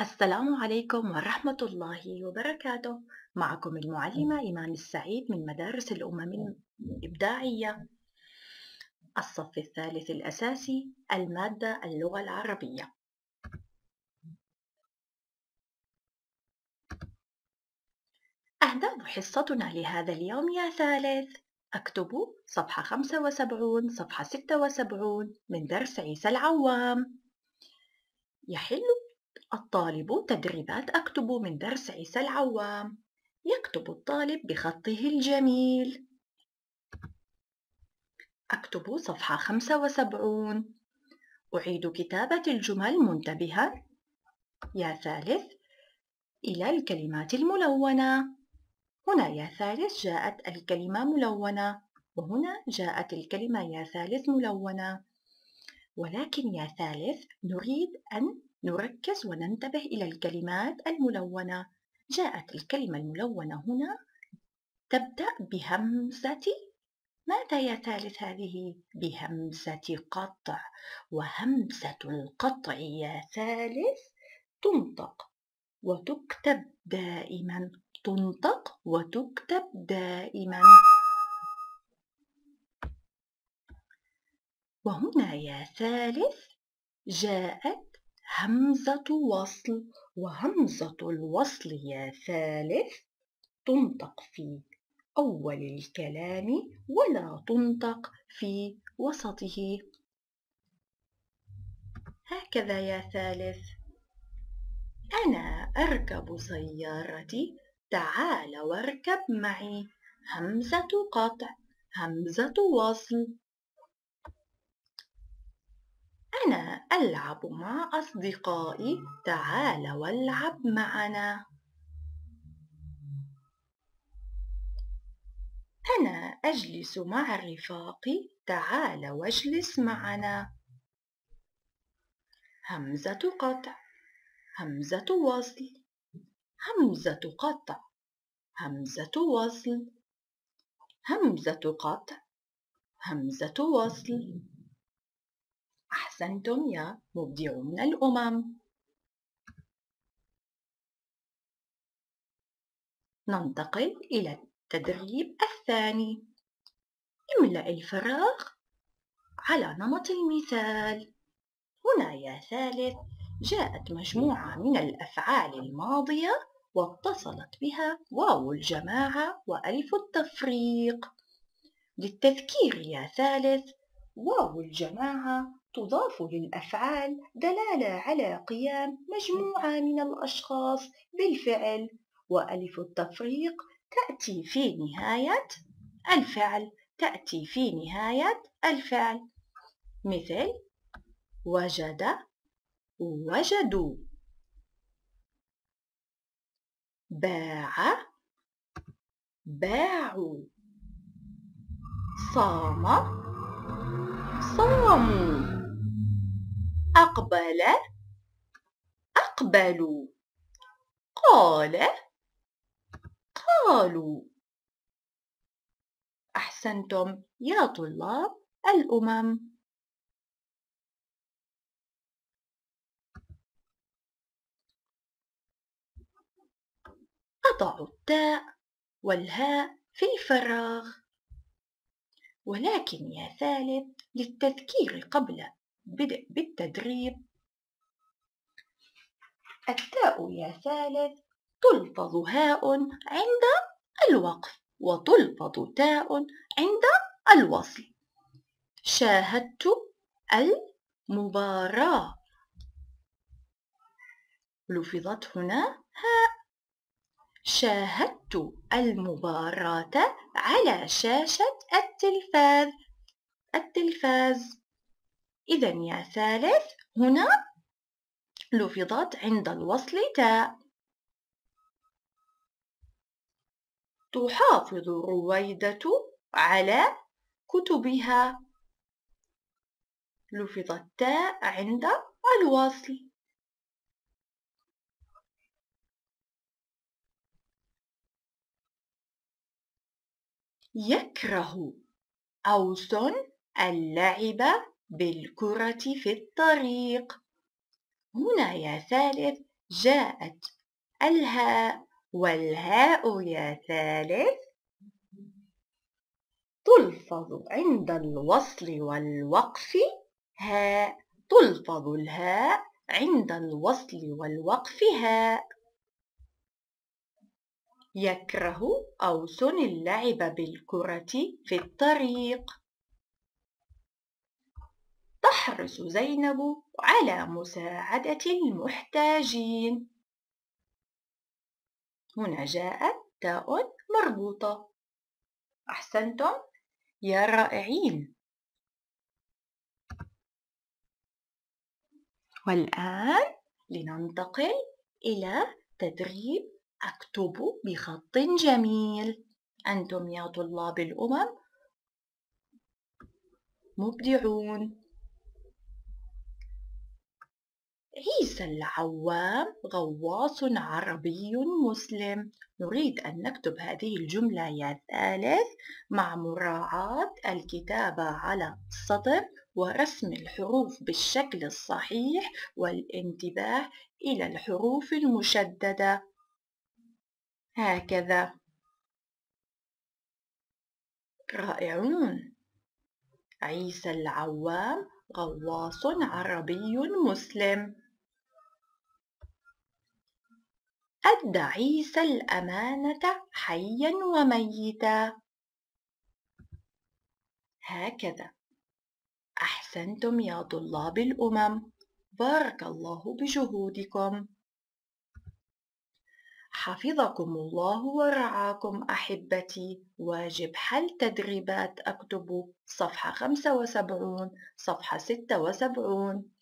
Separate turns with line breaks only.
السلام عليكم ورحمة الله وبركاته معكم المعلمة إيمان السعيد من مدارس الأمم الإبداعية الصف الثالث الأساسي المادة اللغة العربية أهداف حصتنا لهذا اليوم يا ثالث اكتبوا صفحة 75 صفحة 76 من درس عيسى العوام يحل الطالب تدريبات أكتب من درس عيسى العوام يكتب الطالب بخطه الجميل أكتب صفحة 75 أعيد كتابة الجمل منتبها يا ثالث إلى الكلمات الملونة هنا يا ثالث جاءت الكلمة ملونة وهنا جاءت الكلمة يا ثالث ملونة ولكن يا ثالث نريد أن نركز وننتبه إلى الكلمات الملونة جاءت الكلمة الملونة هنا تبدأ بهمزة ماذا يا ثالث هذه؟ بهمزة قطع وهمزة القطع يا ثالث تنطق وتكتب دائما تنطق وتكتب دائما وهنا يا ثالث جاءت همزة وصل وهمزة الوصل يا ثالث تنطق في أول الكلام ولا تنطق في وسطه هكذا يا ثالث أنا أركب سيارتي تعال واركب معي همزة قطع همزة وصل أنا ألعب مع أصدقائي تعال والعب معنا أنا أجلس مع رفاقي تعال واجلس معنا همزة قطع همزة وصل همزة قطع همزة وصل همزة قطع همزة وصل أحسنتم يا
مبدعون من الأمم
ننتقل إلى التدريب الثاني املأ الفراغ على نمط المثال هنا يا ثالث جاءت مجموعة من الأفعال الماضية واتصلت بها واو الجماعة وألف التفريق للتذكير يا ثالث واو الجماعة تضاف للأفعال دلالة على قيام مجموعة من الأشخاص بالفعل وألف التفريق تأتي في نهاية الفعل تأتي في نهاية الفعل مثل وجد وجدوا باع باعوا صام صاموا أقبل أقبلوا قال
قالوا أحسنتم يا طلاب الأمم
أضع التاء والهاء في الفراغ ولكن يا ثالث للتذكير قبل بدء بالتدريب التاء يا ثالث تلفظ هاء عند الوقف وتلفظ تاء عند الوصل شاهدت المباراة لفظت هنا هاء شاهدت المباراة على شاشة التلفاز التلفاز إذا يا ثالث هنا لفظت عند الوصل تاء تحافظ رويدة على كتبها لفظت تاء عند
الوصل يكره
أوس اللعب بالكرة في الطريق هنا يا ثالث جاءت الهاء والهاء يا ثالث تلفظ عند الوصل والوقف هاء تلفظ الهاء عند الوصل والوقف هاء يكره أوس اللعب بالكرة في الطريق تحرص زينب على مساعدة المحتاجين هنا جاءت تاء مربوطة أحسنتم
يا رائعين
والآن لننتقل إلى تدريب أكتب بخط جميل أنتم يا طلاب الأمم مبدعون موسى العوام غواص عربي مسلم نريد أن نكتب هذه الجملة يا ثالث مع مراعاة الكتابة على السطر ورسم الحروف بالشكل الصحيح والانتباه إلى الحروف المشددة هكذا رائعون عيسى العوام غواص عربي مسلم أدى عيسى الأمانة حيا وميتا هكذا أحسنتم يا طلاب الأمم بارك الله بجهودكم حفظكم الله ورعاكم أحبتي واجب حل تدريبات أكتب صفحة 75 صفحة 76